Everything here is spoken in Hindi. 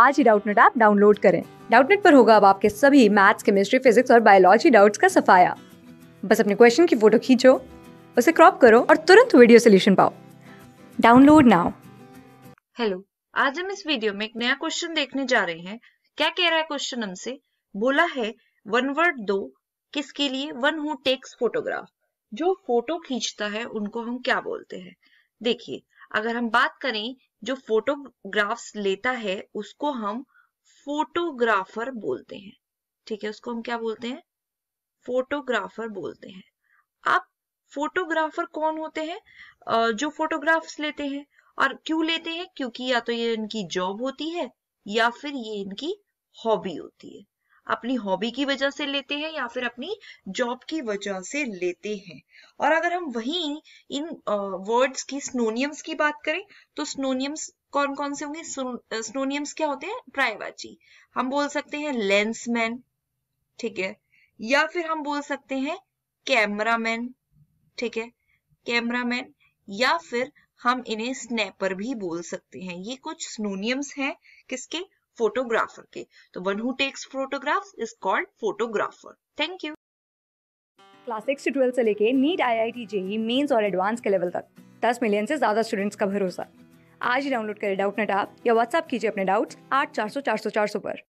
आज ही डाउटनेट ऐप डाउनलोड करें डाउटनेट पर होगा अब आपके सभी मैथ्स केमिस्ट्री फिजिक्स और बायोलॉजी डाउट्स का सफाया बस अपने क्वेश्चन की फोटो खींचो उसे क्रॉप करो और तुरंत वीडियो सोल्यूशन पाओ डाउनलोड नाउ हेलो आज हम इस वीडियो में एक नया क्वेश्चन देखने जा रहे हैं क्या कह रहा है क्वेश्चन हमसे बोला है वन वर्ड दो किसके लिए वन हु टेक्स फोटोग्राफ जो फोटो खींचता है उनको हम क्या बोलते हैं देखिए अगर हम बात करें जो फोटोग्राफ्स लेता है उसको हम फोटोग्राफर बोलते हैं ठीक है उसको हम क्या बोलते हैं फोटोग्राफर बोलते हैं आप फोटोग्राफर कौन होते हैं जो फोटोग्राफ्स लेते हैं और क्यों लेते हैं क्योंकि या तो ये इनकी जॉब होती है या फिर ये इनकी हॉबी होती है अपनी हॉबी की वजह से लेते हैं या फिर अपनी जॉब की वजह से लेते हैं और अगर हम वहीं इन वर्ड्स की स्नोनियम्स की बात करें तो स्नोनियम्स कौन कौन से होंगे स्नोनियम्स क्या होते हैं प्रायवाची हम बोल सकते हैं लेंसमैन ठीक है या फिर हम बोल सकते हैं कैमरामैन ठीक है कैमरामैन या फिर हम इन्हें स्नैपर भी बोल सकते हैं ये कुछ स्नोनियम्स हैं किसके फोटोग्राफर के तो one who takes photographs is called photographer thank you class six से ट्वेल्थ से लेके NEET I I T JEE mains और एडवांस के लेवल तक दस मिलियन से ज्यादा स्टूडेंट्स का भरोसा आज ही डाउनलोड करें डाउट नेट आप या व्हाट्सअप कीजिए अपने डाउट्स आठ चार सौ चार सौ चार सौ पर